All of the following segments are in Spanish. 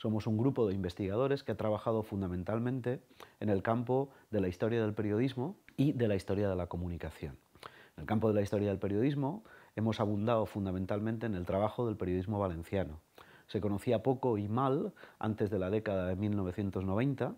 Somos un grupo de investigadores que ha trabajado fundamentalmente en el campo de la historia del periodismo y de la historia de la comunicación. En el campo de la historia del periodismo hemos abundado fundamentalmente en el trabajo del periodismo valenciano. Se conocía poco y mal antes de la década de 1990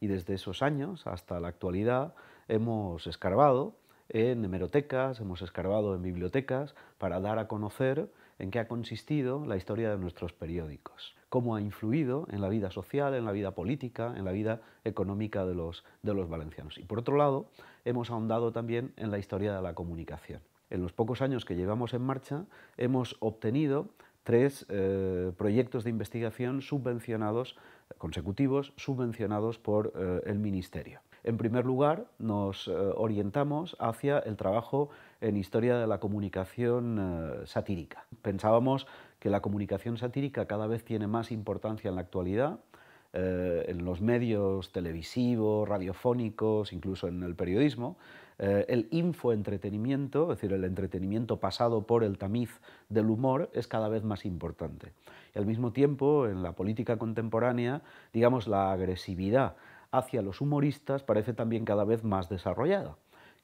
y desde esos años hasta la actualidad hemos escarbado en hemerotecas, hemos escarbado en bibliotecas para dar a conocer en qué ha consistido la historia de nuestros periódicos, cómo ha influido en la vida social, en la vida política, en la vida económica de los, valencianos. Y por otro lado, hemos ahondado también en la historia de la comunicación. En los pocos años que llevamos en marcha, hemos obtenido tres eh, proyectos de investigación subvencionados, consecutivos, subvencionados por eh, el Ministerio. En primer lugar, nos eh, orientamos hacia el trabajo en historia de la comunicación satírica pensábamos que la comunicación satírica cada vez tiene más importancia en la actualidad, eh, en los medios televisivos, radiofónicos, incluso en el periodismo. Eh, el infoentretenimiento, es decir, el entretenimiento pasado por el tamiz del humor, es cada vez más importante. Y al mismo tiempo, en la política contemporánea, digamos, la agresividad hacia los humoristas parece también cada vez más desarrollada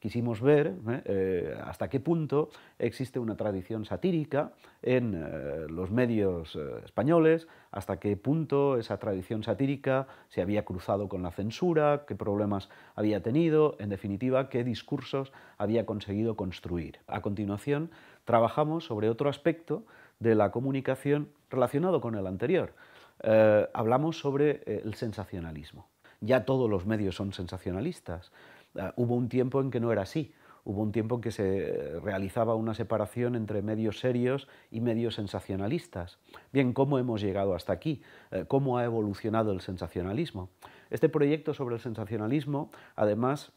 quisimos ver ¿eh? Eh, hasta qué punto existe una tradición satírica en eh, los medios españoles, hasta qué punto esa tradición satírica se había cruzado con la censura, qué problemas había tenido, en definitiva, qué discursos había conseguido construir. A continuación, trabajamos sobre otro aspecto de la comunicación relacionado con el anterior. hablamos sobre el sensacionalismo. Ya todos los medios son sensacionalistas. Ah, hubo un tiempo en que no era así. Hubo un tiempo en que se realizaba una separación entre medios serios y medios sensacionalistas. Bien, ¿cómo hemos llegado hasta aquí? Eh, ¿Cómo ha evolucionado el sensacionalismo? Este proyecto sobre el sensacionalismo, además,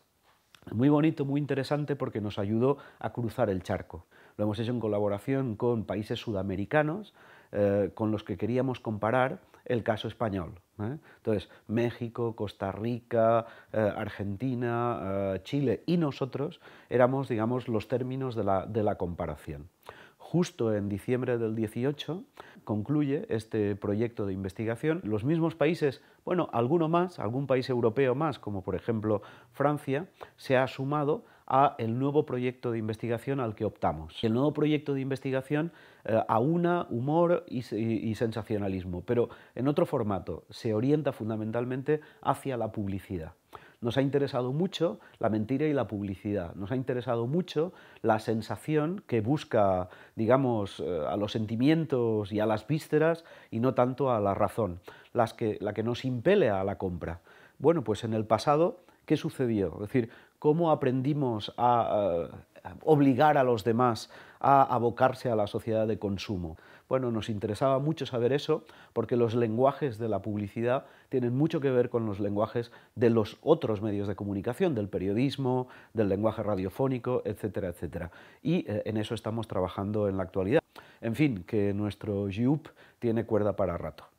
muy bonito, muy interesante porque nos ayudó a cruzar el charco. Lo hemos hecho en colaboración con países sudamericanos eh, con los que queríamos comparar el caso español. ¿eh? Entonces, México, Costa Rica, eh, Argentina, Chile y nosotros éramos, digamos, los términos de la comparación justo en diciembre del 18 concluye este proyecto de investigación. Los mismos países, bueno, alguno más, algún país europeo más, como por ejemplo Francia, se ha sumado a el nuevo proyecto de investigación al que optamos. El nuevo proyecto de investigación eh, aúna humor y, sensacionalismo, pero en otro formato, se orienta fundamentalmente hacia la publicidad. Nos ha interesado mucho la mentira y la publicidad, nos ha interesado mucho la sensación que busca, digamos, eh, a los sentimientos y a las vísceras y no tanto a la razón, las que, la que nos impele a la compra. Bueno, pues en el pasado, ¿qué sucedió? Es decir, ¿cómo aprendimos a eh, obligar a los demás a abocarse a la sociedad de consumo. Bueno, nos interesaba mucho saber eso porque los lenguajes de la publicidad tienen mucho que ver con los lenguajes de los otros medios de comunicación, del periodismo, del lenguaje radiofónico, etcétera, etcétera. Y eh, en eso estamos trabajando en la actualidad. En fin, que nuestro YUP tiene cuerda para rato.